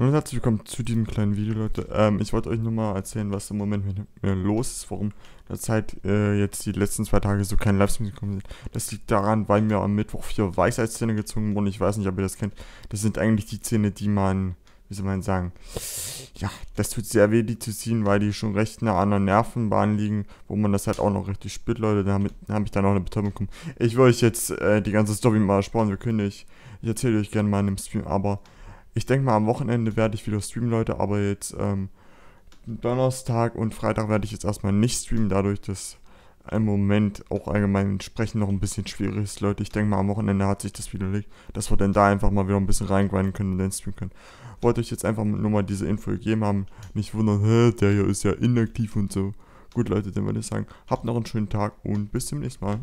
Hallo und herzlich willkommen zu diesem kleinen Video, Leute. Ähm, ich wollte euch nur mal erzählen, was im Moment mit mir los ist, warum derzeit äh, jetzt die letzten zwei Tage so kein Livestream gekommen sind. Das liegt daran, weil mir am Mittwoch vier Weisheitszähne gezogen wurden. Ich weiß nicht, ob ihr das kennt. Das sind eigentlich die Zähne, die man, wie soll man sagen, ja, das tut sehr weh, die zu ziehen, weil die schon recht nah an der Nervenbahn liegen, wo man das halt auch noch richtig spürt, Leute. Da habe ich dann auch eine Betäubung bekommen. Ich will euch jetzt äh, die ganze Story mal sparen, wir können nicht. Ich erzähle euch gerne mal in einem Stream, aber ich denke mal, am Wochenende werde ich wieder streamen, Leute, aber jetzt ähm, Donnerstag und Freitag werde ich jetzt erstmal nicht streamen, dadurch, dass im Moment auch allgemein entsprechend noch ein bisschen schwierig ist, Leute. Ich denke mal, am Wochenende hat sich das widerlegt, dass wir dann da einfach mal wieder ein bisschen reingrinden können und dann streamen können. Wollte euch jetzt einfach nur mal diese Info gegeben haben. Nicht wundern, hä, der hier ist ja inaktiv und so. Gut, Leute, dann würde ich sagen, habt noch einen schönen Tag und bis zum nächsten Mal.